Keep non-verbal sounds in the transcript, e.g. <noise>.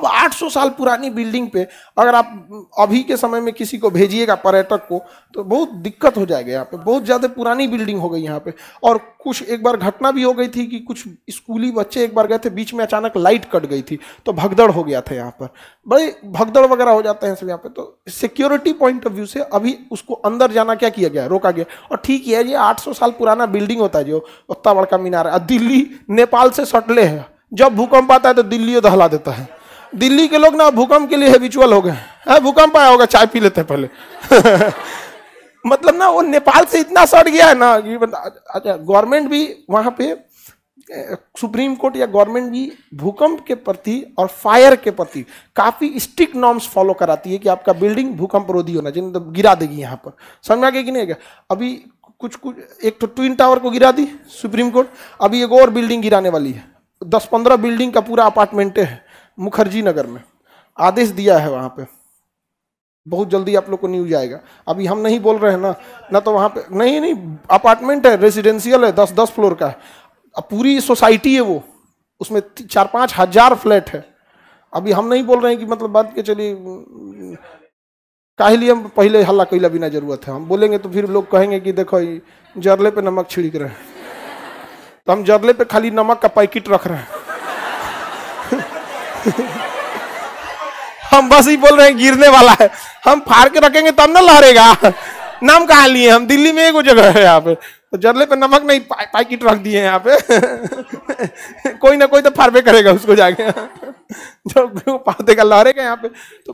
अब 800 साल पुरानी बिल्डिंग पे अगर आप अभी के समय में किसी को भेजिएगा पर्यटक को तो बहुत दिक्कत हो जाएगा यहाँ पे बहुत ज़्यादा पुरानी बिल्डिंग हो गई यहाँ पे और कुछ एक बार घटना भी हो गई थी कि कुछ स्कूली बच्चे एक बार गए थे बीच में अचानक लाइट कट गई थी तो भगदड़ हो गया था यहाँ पर बड़े भगदड़ वगैरह हो जाते हैं सब यहाँ पे तो सिक्योरिटी पॉइंट ऑफ व्यू से अभी उसको अंदर जाना क्या किया गया रोका गया और ठीक है ये आठ साल पुराना बिल्डिंग होता है जो उत्ता बड़का मीनार है दिल्ली नेपाल से सटले है जब भूकंप आता है तो दिल्ली दहला देता है दिल्ली के लोग ना भूकंप के लिए हैबिचुअल हो गए है हाँ, भूकंप आया होगा चाय पी लेते हैं पहले <laughs> मतलब ना वो नेपाल से इतना सट गया है ना अच्छा गवर्नमेंट भी वहाँ पे सुप्रीम कोर्ट या गवर्नमेंट भी भूकंप के प्रति और फायर के प्रति काफ़ी स्ट्रिक्ट नॉर्म्स फॉलो कराती है कि आपका बिल्डिंग भूकंप रोधी होना चाहिए तो गिरा देगी यहाँ पर समझ में कि नहीं गया अभी कुछ कुछ एक तो ट्विन टावर को गिरा दी सुप्रीम कोर्ट अभी एक और बिल्डिंग गिराने वाली है दस पंद्रह बिल्डिंग का पूरा अपार्टमेंटे है मुखर्जी नगर में आदेश दिया है वहाँ पे बहुत जल्दी आप लोग को न्यूज आएगा अभी हम नहीं बोल रहे हैं ना ना तो वहाँ पे नहीं नहीं अपार्टमेंट है रेजिडेंशियल है दस दस फ्लोर का है अब पूरी सोसाइटी है वो उसमें चार पाँच हजार फ्लैट है अभी हम नहीं बोल रहे हैं कि मतलब बात के चलिए काहे हम पहले हल्ला कैला बिना जरूरत है हम बोलेंगे तो फिर लोग कहेंगे कि देखो जरले पे नमक छिड़क रहे हैं तो हम जरले पे खाली नमक का पैकेट रख रहे हैं हम बस ही बोल रहे हैं गिरने वाला है हम फाड़ के रखेंगे तब ना लहरेगा नाम कहा लिए हम दिल्ली में एक जगह है यहाँ पे तो जरले पे नमक नहीं पा, पैकेट रख दिए यहाँ पे <laughs> कोई ना कोई तो फारवे करेगा उसको जाके <laughs> जब पाते का लहरेगा यहाँ पे तो